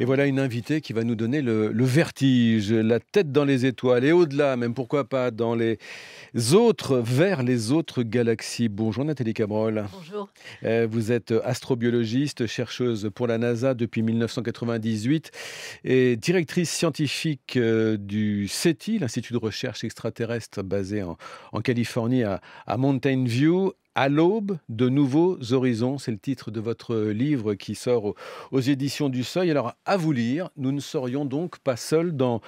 Et voilà une invitée qui va nous donner le, vertige, la tête dans les étoiles et au-delà, même pourquoi pas dans les autres, vers les autres galaxies. Bonjour Nathalie Cabrol. Bonjour. Euh, vous êtes astrobiologiste, chercheuse pour la NASA depuis 1998 et directrice scientifique euh, du CETI, l'Institut de recherche extraterrestre basé en, Californie à Mountain View. À l'aube de nouveaux horizons, c'est le titre de votre livre qui sort aux, éditions du Seuil. Alors, à vous lire, nous ne serions donc pas seuls dans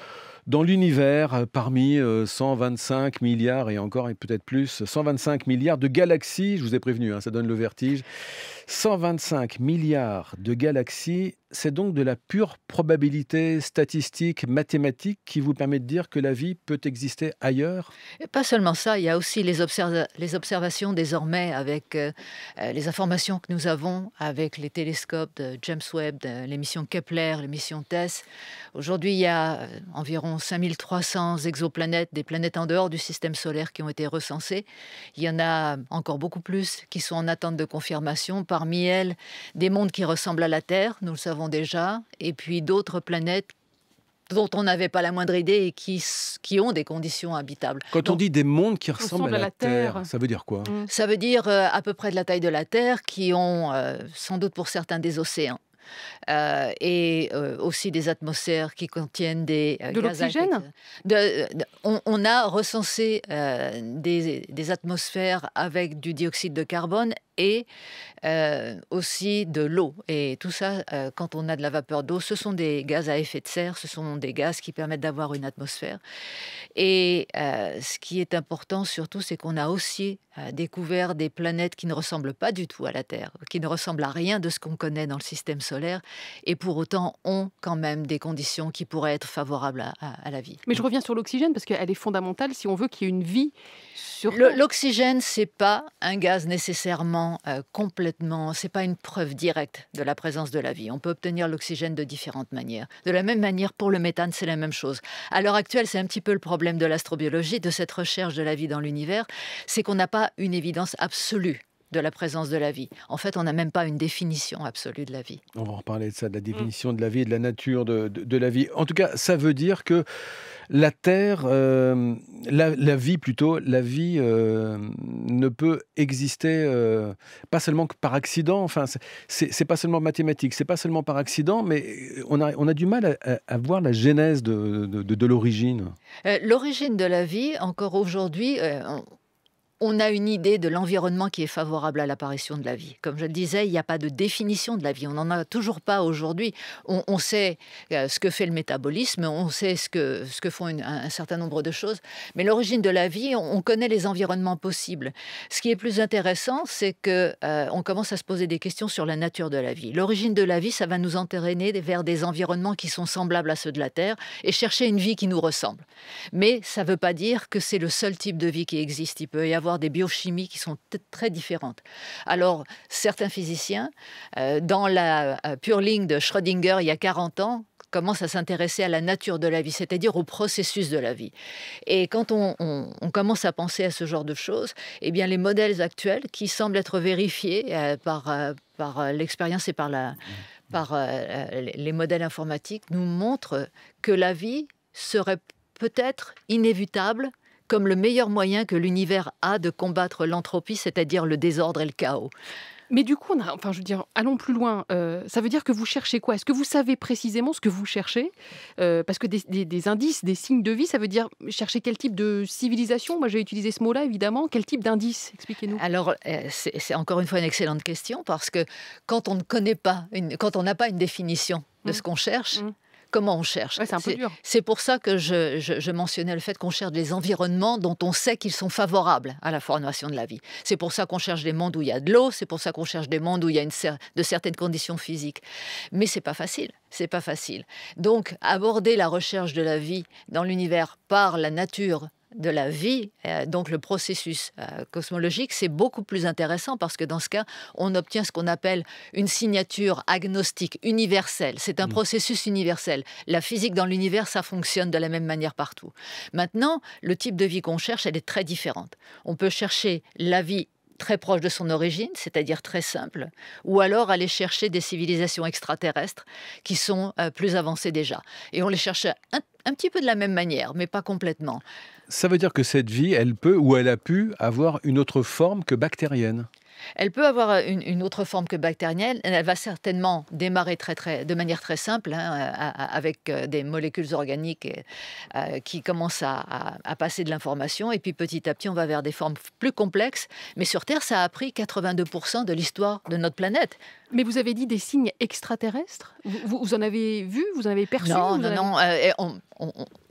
dans l'univers euh, parmi 125 euh, milliards et encore et peut-être plus, 125 milliards de galaxies. Je vous ai prévenu, hein, ça donne le vertige. 125 milliards de galaxies, c'est donc de la pure probabilité statistique, mathématique qui vous permet de dire que la vie peut exister ailleurs Pas seulement ça, il y a aussi les, observations désormais avec euh, les informations que nous avons avec les télescopes de James Webb, l'émission Kepler, les missions TESS. Aujourd'hui, il y a environ 5300 exoplanètes, des planètes en dehors du système solaire qui ont été recensées. Il y en a encore beaucoup plus qui sont en attente de confirmation. Parmi elles, des mondes qui ressemblent à la Terre, nous le savons déjà, et puis d'autres planètes dont on n'avait pas la moindre idée et qui, qui ont des conditions habitables. Quand on dit des mondes qui ressemblent à la, Terre, ça veut dire quoi Ça veut dire euh, à peu près de la taille de la Terre, qui ont euh, sans doute pour certains des océans. Euh, et euh, aussi des atmosphères qui contiennent des euh, de l'oxygène. on, a recensé des, atmosphères avec du dioxyde de carbone et euh, aussi de l'eau. Et tout ça, euh, quand on a de la vapeur d'eau, ce sont des gaz à effet de serre, ce sont des gaz qui permettent d'avoir une atmosphère. Et euh, ce qui est important surtout, c'est qu'on a aussi découvert des planètes qui ne ressemblent pas du tout à la Terre, qui ne ressemblent à rien de ce qu'on connaît dans le système solaire, et pour autant ont quand même des conditions qui pourraient être favorables à, la vie. Mais je reviens sur l'oxygène, parce qu'elle est fondamentale si on veut qu'il y ait une vie sur... L'oxygène, c'est pas un gaz nécessairement euh, complètement, c'est pas une preuve directe de la présence de la vie. On peut obtenir l'oxygène de différentes manières. De la même manière, pour le méthane, c'est la même chose. À l'heure actuelle, c'est un petit peu le problème de l'astrobiologie, de cette recherche de la vie dans l'univers, c'est qu'on n'a pas une évidence absolue de la présence de la vie. En fait, on n'a même pas une définition absolue de la vie. On va en reparler de ça, de la mm. définition de la vie de la nature de, la vie. En tout cas, ça veut dire que la Terre, euh, la, vie plutôt, la vie euh, ne peut exister euh, pas seulement que par accident, enfin, c'est pas seulement mathématique, c'est pas seulement par accident, mais on a, du mal à, voir la genèse de, de l'origine. l'origine de la vie, encore aujourd'hui, on a une idée de l'environnement qui est favorable à l'apparition de la vie. Comme je le disais, il n'y a pas de définition de la vie. On n'en a toujours pas aujourd'hui. On, sait euh, ce que fait le métabolisme, on sait ce que, ce que font un, certain nombre de choses, mais l'origine de la vie, on, connaît les environnements possibles. Ce qui est plus intéressant, c'est que euh, on commence à se poser des questions sur la nature de la vie. L'origine de la vie, ça va nous entraîner vers des environnements qui sont semblables à ceux de la Terre et chercher une vie qui nous ressemble. Mais ça ne veut pas dire que c'est le seul type de vie qui existe. Il peut y avoir des biochimies qui sont très différentes. Alors, certains physiciens, euh, dans la euh, pure ligne de Schrödinger il y a 40 ans, commencent à s'intéresser à la nature de la vie, c'est-à-dire au processus de la vie. Et quand on, commence à penser à ce genre de choses, eh bien les modèles actuels qui semblent être vérifiés euh, par, l'expérience et par, par les modèles informatiques nous montrent que la vie serait peut-être inévitable comme le meilleur moyen que l'univers a de combattre l'entropie, c'est-à-dire le désordre et le chaos. Mais du coup, on a, enfin, je veux dire, allons plus loin. Euh, ça veut dire que vous cherchez quoi Est-ce que vous savez précisément ce que vous cherchez euh, Parce que des, indices, des signes de vie, ça veut dire chercher quel type de civilisation Moi, j'ai utilisé ce mot-là, évidemment. Quel type d'indice Expliquez-nous. Alors, euh, c'est encore une fois une excellente question parce que quand on ne connaît pas, quand on n'a pas une définition de mmh. ce qu'on cherche, mmh comment on cherche. c'est pour ça que je, mentionnais le fait qu'on cherche des environnements dont on sait qu'ils sont favorables à la formation de la vie. C'est pour ça qu'on cherche des mondes où il y a de l'eau, c'est pour ça qu'on cherche des mondes où il y a une de certaines conditions physiques. Mais c'est pas facile. C'est pas facile. Donc, aborder la recherche de la vie dans l'univers par la nature de la vie, euh, donc le processus euh, cosmologique, c'est beaucoup plus intéressant parce que dans ce cas, on obtient ce qu'on appelle une signature agnostique universelle. C'est un mmh. processus universel. La physique dans l'univers, ça fonctionne de la même manière partout. Maintenant, le type de vie qu'on cherche, elle est très différente. On peut chercher la vie très proche de son origine, c'est-à-dire très simple, ou alors aller chercher des civilisations extraterrestres qui sont euh, plus avancées déjà. Et on les cherche un, petit peu de la même manière, mais pas complètement. Ça veut dire que cette vie, elle peut ou elle a pu avoir une autre forme que bactérienne elle peut avoir une, autre forme que bactérienne. Elle va certainement démarrer très, très, de manière très simple, hein, avec euh, des molécules organiques euh, euh, qui commencent à, passer de l'information. Et puis petit à petit, on va vers des formes plus complexes. Mais sur Terre, ça a pris 82% de l'histoire de notre planète. Mais vous avez dit des signes extraterrestres vous, en avez vu Vous en avez perçu Non, non, on,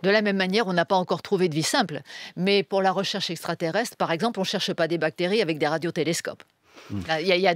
de la même manière, on n'a pas encore trouvé de vie simple. Mais pour la recherche extraterrestre, par exemple, on ne cherche pas des bactéries avec des radiotélescopes. Il, y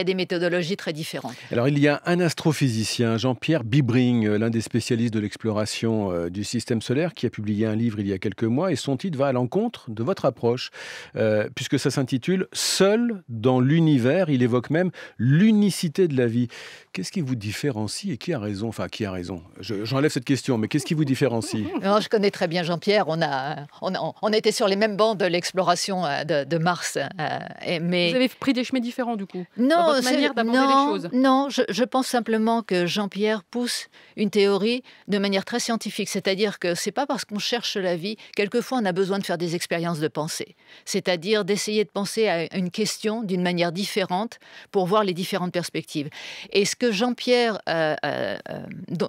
a, des, méthodologies très différentes. Alors, il y a un astrophysicien, Jean-Pierre Bibring, euh, l'un des spécialistes de l'exploration euh, du système solaire, qui a publié un livre il y a quelques mois et son titre va à l'encontre de votre approche, euh, puisque ça s'intitule Seul dans l'univers. Il évoque même l'unicité de la vie. Qu'est-ce qui vous différencie et qui a raison Enfin, qui a raison J'enlève cette question, mais qu'est-ce qui vous différencie Je connais très bien Jean-Pierre. On, a, on, était sur les mêmes bancs de l'exploration de, Mars. et, mais avez pris des chemins différents du coup Non, Non, je, pense simplement que Jean-Pierre pousse une théorie de manière très scientifique, c'est-à-dire que c'est pas parce qu'on cherche la vie, quelquefois on a besoin de faire des expériences de pensée, c'est-à-dire d'essayer de penser à une question d'une manière différente pour voir les différentes perspectives. Et ce que Jean-Pierre, euh, euh, euh,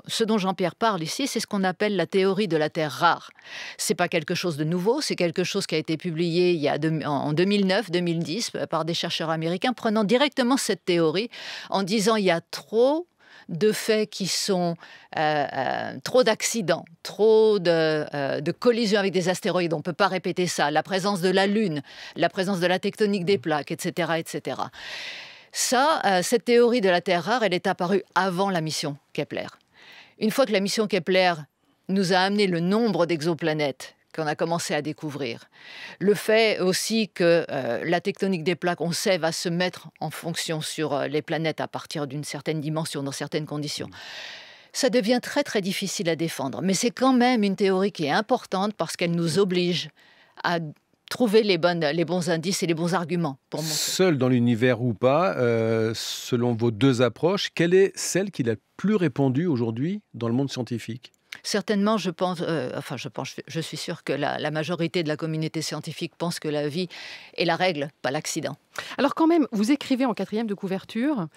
ce dont Jean-Pierre parle ici, c'est ce qu'on appelle la théorie de la terre rare. C'est pas quelque chose de nouveau, c'est quelque chose qui a été publié il y a en 2009-2010 par des chercheurs américains prenant directement cette théorie en disant il y a trop de faits qui sont euh, euh, trop d'accidents, trop euh, de, collisions avec des astéroïdes, on ne peut pas répéter ça, la présence de la Lune, la présence de la tectonique des mm. plaques, etc. etc. Ça, cette théorie de la Terre rare, elle est apparue avant la mission Kepler. Une fois que la mission Kepler nous a amené le nombre d'exoplanètes qu'on a commencé à découvrir. Le fait aussi que euh, la tectonique des plaques, on sait, va se mettre en fonction sur euh, les planètes à partir d'une certaine dimension, dans certaines conditions. Mm. Ça devient très très difficile à défendre, mais c'est quand même une théorie qui est importante parce qu'elle nous oblige à trouver les, bons indices et les bons arguments pour Seul dans l'univers ou pas, euh, selon vos deux approches, quelle est celle qui est la plus répandue aujourd'hui dans le monde scientifique Certainement, je pense, euh, enfin, je suis sûre que la, majorité de la communauté scientifique pense que la vie est la règle, pas l'accident. Alors, quand même, vous écrivez en quatrième de couverture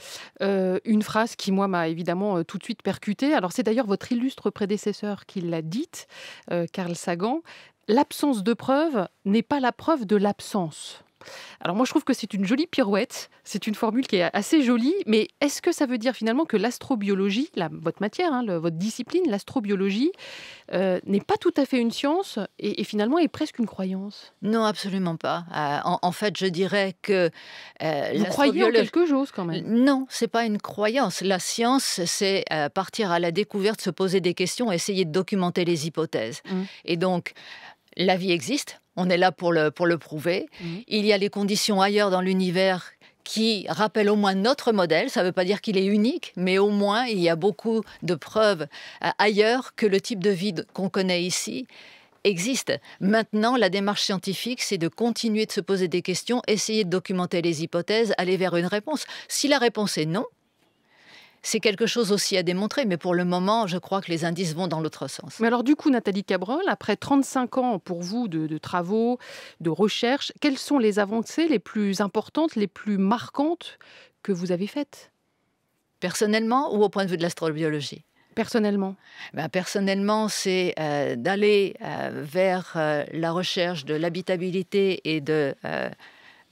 euh, une phrase qui, moi, m'a évidemment euh, tout de suite percutée. Alors, c'est d'ailleurs votre illustre prédécesseur qui l'a dite, Carl Sagan. L'absence de preuve n'est pas la preuve de l'absence. Alors moi je trouve que c'est une jolie pirouette, c'est une formule qui est assez jolie, mais est-ce que ça veut dire finalement que l'astrobiologie, votre matière, hein, votre discipline, l'astrobiologie, euh, n'est pas tout à fait une science et, finalement est presque une croyance Non, absolument pas. Euh, en, fait, je dirais que... Euh, Vous croyez en quelque chose quand même Non, c'est pas une croyance. La science, c'est partir à la découverte, se poser des questions, essayer de documenter les hypothèses. Mmh. Et donc, la vie existe, on est là pour le, pour le prouver. Mhm. Il y a les conditions ailleurs dans l'univers qui rappellent au moins notre modèle. Ça ne veut pas dire qu'il est unique, mais au moins il y a beaucoup de preuves euh, ailleurs que le type de vide qu'on connaît ici existe. Maintenant, la démarche scientifique, c'est de continuer de se poser des questions, essayer de documenter les hypothèses, aller vers une réponse. Si la réponse est non, c'est quelque chose aussi à démontrer, mais pour le moment, je crois que les indices vont dans l'autre sens. Mais alors du coup, Nathalie Cabrol, après 35 ans pour vous de, travaux, de recherches, quelles sont les avancées les plus importantes, les plus marquantes que vous avez faites Personnellement ou au point de vue de l'astrobiologie Personnellement ben, Personnellement, c'est euh, d'aller euh, vers euh, la recherche de l'habitabilité et de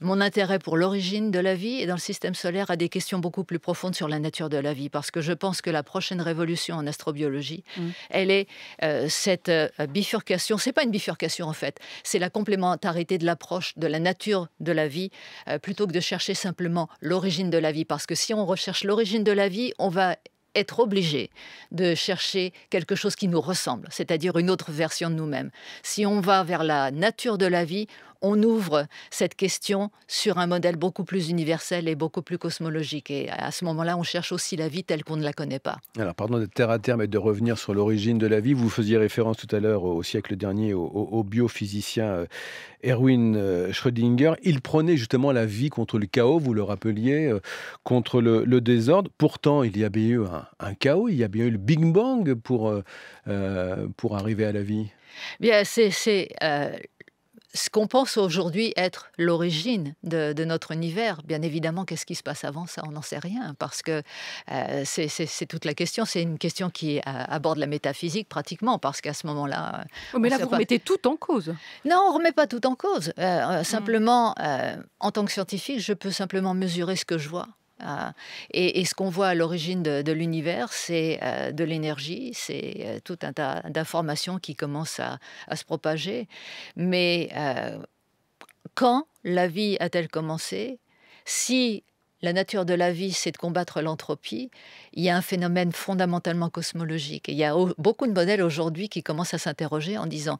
mon intérêt pour l'origine de la vie et dans le système solaire a des questions beaucoup plus profondes sur la nature de la vie, parce que je pense que la prochaine révolution en astrobiologie, mm. elle est euh, cette bifurcation. Euh, bifurcation, c'est pas une bifurcation en fait, c'est la complémentarité de l'approche de la nature de la vie, euh, plutôt que de chercher simplement l'origine de la vie, parce que si on recherche l'origine de la vie, on va être obligé de chercher quelque chose qui nous ressemble, c'est-à-dire une autre version de nous-mêmes. Si on va vers la nature de la vie, on ouvre cette question sur un modèle beaucoup plus universel et beaucoup plus cosmologique. Et à ce moment-là, on cherche aussi la vie telle qu'on ne la connaît pas. Alors, pardon d'être terre à terre, mais de revenir sur l'origine de la vie. Vous faisiez référence tout à l'heure au siècle dernier au, biophysicien euh, Erwin euh, Schrödinger. Il prenait justement la vie contre le chaos, vous le rappeliez, euh, contre le, désordre. Pourtant, il y a bien eu un, chaos, il y a bien eu le Big Bang pour, pour arriver à la vie. Bien, c'est ce qu'on pense aujourd'hui être l'origine de, notre univers. Bien évidemment, qu'est-ce qui se passe avant ça On n'en sait rien, parce que euh, c'est toute la question. C'est une question qui euh, aborde la métaphysique pratiquement, parce qu'à ce moment-là... Euh, mais là, vous remettez tout en cause. Non, on ne remet pas tout en cause. Mm. simplement, en tant que scientifique, je peux simplement mesurer ce que je vois. Euh, et, ce qu'on voit à l'origine de, l'univers, c'est euh, de l'énergie, c'est euh, tout un tas d'informations qui commencent à, se propager. Mais quand la vie a-t-elle commencé Si la nature de la vie, c'est de combattre l'entropie, il y a un phénomène fondamentalement cosmologique. il y a beaucoup de modèles aujourd'hui qui commencent à s'interroger en disant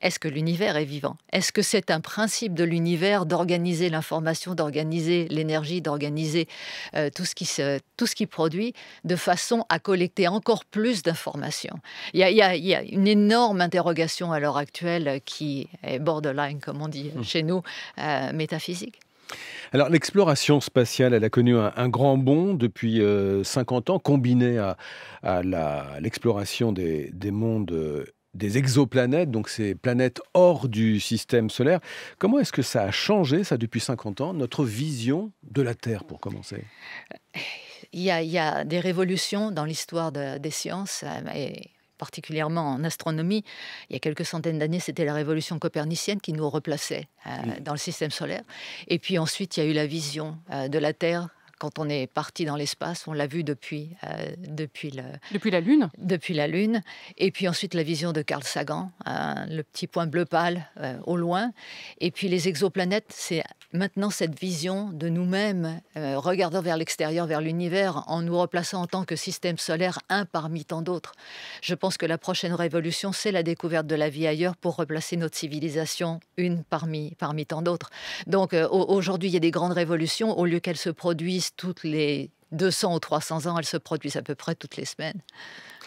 est-ce que l'univers est vivant Est-ce que c'est un principe de l'univers d'organiser l'information, d'organiser l'énergie, d'organiser euh, tout, ce qui se, tout ce qui produit de façon à collecter encore plus d'informations il, y a une énorme interrogation à l'heure actuelle qui est borderline, comme on dit hmm. chez nous, euh, métaphysique. Alors l'exploration spatiale, elle a connu un, grand bond depuis 50 euh, ans, combiné à, l'exploration des, des, mondes des exoplanètes, donc ces planètes hors du système solaire. Comment est-ce que ça a changé, ça, depuis 50 ans, notre vision de la Terre, pour commencer il y, a, des révolutions dans l'histoire des sciences, euh, et particulièrement en astronomie. Il y a quelques centaines d'années, c'était la révolution copernicienne qui nous replaçait euh, dans le système solaire. Et puis ensuite, il y a eu la vision euh, de la Terre quand on est parti dans l'espace, on l'a vu depuis, euh, depuis, le, depuis la Lune. Depuis la Lune. Et puis ensuite la vision de Carl Sagan, hein, le petit point bleu pâle euh, au loin. Et puis les exoplanètes, c'est maintenant cette vision de nous-mêmes, euh, regardant vers l'extérieur, vers l'univers, en nous replaçant en tant que système solaire, un parmi tant d'autres. Je pense que la prochaine révolution, c'est la découverte de la vie ailleurs pour replacer notre civilisation, une parmi, parmi tant d'autres. Donc aujourd'hui, il y a des grandes révolutions. Au lieu qu'elles se produisent toutes les 200 ou 300 ans, elles se produisent à peu près toutes les semaines.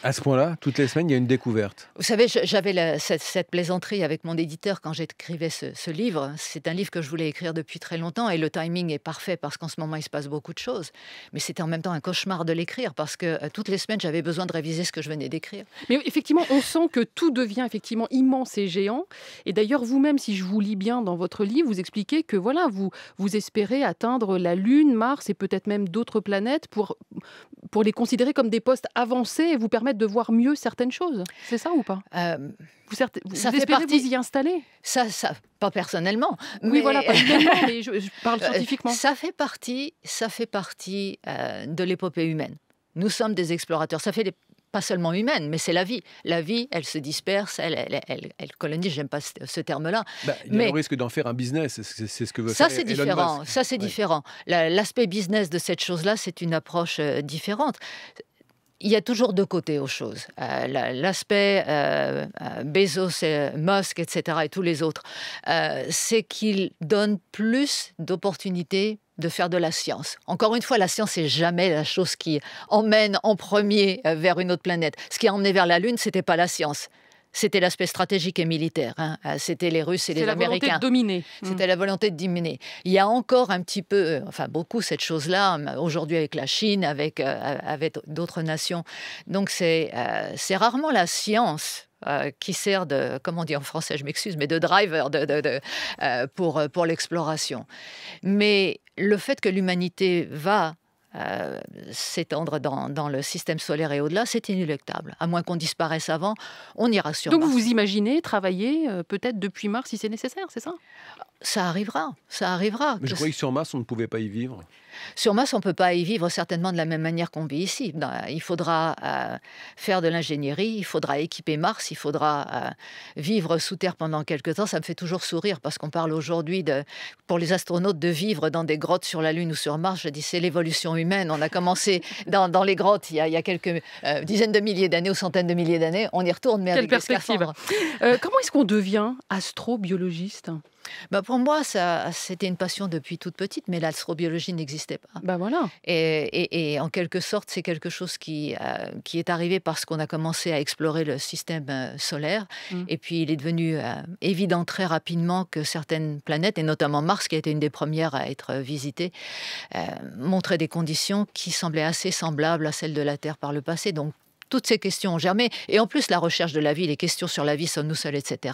À ce point-là, toutes les semaines, il y a une découverte. Vous savez, j'avais cette, plaisanterie avec mon éditeur quand j'écrivais ce, livre. C'est un livre que je voulais écrire depuis très longtemps et le timing est parfait parce qu'en ce moment, il se passe beaucoup de choses. Mais c'était en même temps un cauchemar de l'écrire parce que euh, toutes les semaines, j'avais besoin de réviser ce que je venais d'écrire. Mais effectivement, on sent que tout devient effectivement immense et géant. Et d'ailleurs, vous-même, si je vous lis bien dans votre livre, vous expliquez que voilà, vous, vous espérez atteindre la Lune, Mars et peut-être même d'autres planètes pour, pour les considérer comme des postes avancés et vous permettre de voir mieux certaines choses. C'est ça ou pas euh, Vous, vous ça espérez fait partie... vous y installer ça, ça, pas personnellement. Oui, voilà, mais je, parle euh, scientifiquement. Ça fait partie, ça fait partie euh, de l'épopée humaine. Nous sommes des explorateurs. Ça fait pas seulement humaine, mais c'est la vie. La vie, elle se disperse, elle, elle, elle, colonise, j'aime pas ce terme-là. Bah, il y a mais... le risque d'en faire un business, c'est ce que veut ça, faire différent. Ça, c'est différent. L'aspect business de cette chose-là, c'est une approche différente il y a toujours deux côtés aux choses. Euh, l'aspect euh, euh, Bezos, et Musk, etc., et tous les autres, c'est qu'ils donnent plus d'opportunités de faire de la science. Encore une fois, la science n'est jamais la chose qui emmène en premier vers une autre planète. Ce qui a emmené vers la Lune, n'était pas la science, c'était l'aspect stratégique et militaire. Hein. Ah, c'était les Russes et les Américains. C'était la volonté de dominer. C'était hmm. la volonté de dominer. Il y a encore un petit peu, euh, enfin beaucoup cette chose-là, hein, aujourd'hui avec la Chine, avec, euh, avec d'autres nations. Donc c'est euh, rarement la science qui sert de, comment on dit en français, je m'excuse, mais de driver de, pour, pour l'exploration. Mais le fait que l'humanité va euh, s'étendre dans, le système solaire et au-delà, c'est inéluctable. À moins qu'on disparaisse avant, on ira sur Donc vous vous imaginez travailler euh, peut-être depuis Mars si c'est nécessaire, c'est ça ça arrivera, ça arrivera. Mais je croyais que sur Mars, on ne pouvait pas y vivre. Sur Mars, on ne peut pas y vivre certainement de la même manière qu'on vit ici. Ben, il faudra euh, faire de l'ingénierie, il faudra équiper Mars, il faudra euh, vivre sous Terre pendant quelques temps. Ça me fait toujours sourire parce qu'on parle aujourd'hui, pour les astronautes, de vivre dans des grottes sur la Lune ou sur Mars. Je dis, c'est l'évolution humaine. On a commencé dans, les grottes il y a, quelques euh, dizaines de milliers d'années ou centaines de milliers d'années. On y retourne, mais Quelle avec perspective. comment est-ce qu'on devient astrobiologiste bah, pour moi, ça, c'était une passion depuis toute petite, mais l'astrobiologie n'existait pas. Bah, voilà. Et, en quelque sorte, c'est quelque chose qui, euh, qui est arrivé parce qu'on a commencé à explorer le système euh, solaire. Mmh. Et puis, il est devenu euh, évident très rapidement que certaines planètes, et notamment Mars, qui a été une des premières à être visitée, montraient des conditions qui semblaient assez semblables à celles de la Terre par le passé. Donc, toutes ces questions ont germé. Et en plus, la recherche de la vie, les questions sur la vie, sommes-nous seuls, etc.,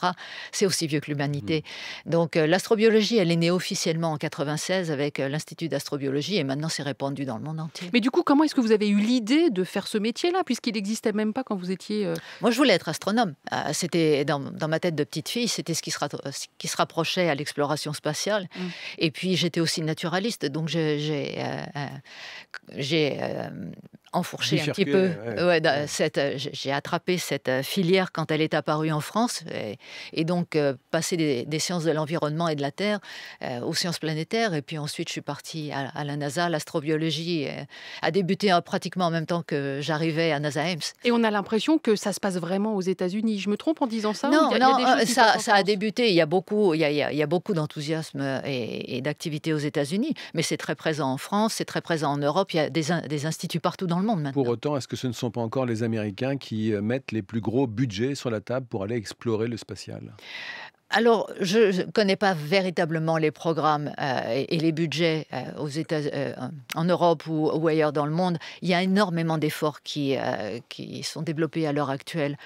c'est aussi vieux que l'humanité. Mm. Donc euh, l'astrobiologie, elle est née officiellement en 96 avec euh, l'Institut d'astrobiologie et maintenant c'est répandu dans le monde entier. Mais du coup, comment est-ce que vous avez eu l'idée de faire ce métier-là, puisqu'il n'existait même pas quand vous étiez... Euh, Moi, je voulais être astronome. C'était dans, ma tête de petite fille, c'était ce qui se, qui se rapprochait à l'exploration spatiale. Mm. Et puis, j'étais aussi naturaliste, donc j'ai J'ai enfourché un petit peu. Euh, j'ai attrapé cette euh, filière quand elle est apparue en France. Et, donc, euh, passé des, sciences de l'environnement et de la Terre aux sciences planétaires. Et puis ensuite, je suis partie à, la NASA, l'astrobiologie a débuté hein, pratiquement en même temps que j'arrivais à NASA Ames. Et on a l'impression que ça se passe vraiment aux États-Unis. Je me trompe en disant ça Non, non ça, a débuté. Il y a beaucoup, il y a, beaucoup d'enthousiasme et, d'activité aux États-Unis, mais c'est très présent en France, c'est très présent en Europe. Il y a des, des instituts partout dans le monde. Pour autant, est-ce que ce ne sont pas encore les Américains qui euh, mettent les plus gros budgets sur la table pour aller explorer le spatial alors, je ne connais pas véritablement les programmes euh, et, les budgets euh, aux États, euh, en Europe ou, ailleurs dans le monde. Il y a énormément d'efforts qui, sont développés à l'heure actuelle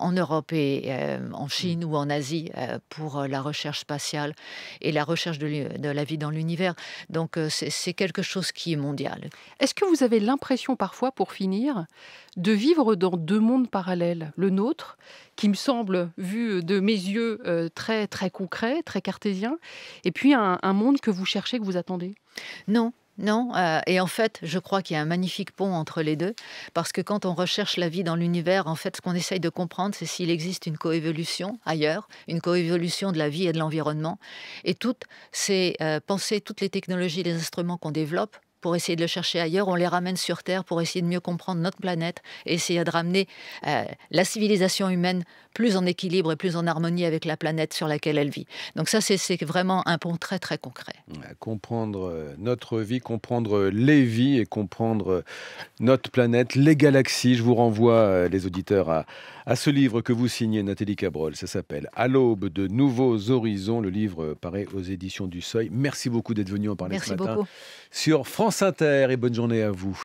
en Europe et en mmh. Chine ou en Asie pour la recherche spatiale et la recherche de, de la vie dans l'univers. Donc, c'est quelque chose qui est mondial. Est-ce que vous avez l'impression parfois, pour finir, de vivre dans deux mondes parallèles Le nôtre, qui me semble, vu de mes yeux, très, très concret, très cartésien, et puis un, monde que vous cherchez, que vous attendez Non, non, euh, et en fait, je crois qu'il y a un magnifique pont entre les deux, parce que quand on recherche la vie dans l'univers, en fait, ce qu'on essaye de comprendre, c'est s'il existe une coévolution ailleurs, une coévolution de la vie et de l'environnement. Et toutes ces penser euh, pensées, toutes les technologies, les instruments qu'on développe pour essayer de le chercher ailleurs, on les ramène sur Terre pour essayer de mieux comprendre notre planète et essayer de ramener euh, la civilisation humaine plus en équilibre et plus en harmonie avec la planète sur laquelle elle vit. Donc ça, c'est vraiment un pont très très concret. Comprendre euh, notre vie, comprendre euh, les vies et comprendre notre planète, les galaxies. Je vous renvoie les auditeurs à, à ce livre que vous signez, Nathalie Cabrol. Ça s'appelle À l'aube de nouveaux horizons. Le livre paraît aux éditions du Seuil. Merci beaucoup d'être venu en parler ce matin sur France Inter et bonne journée à vous.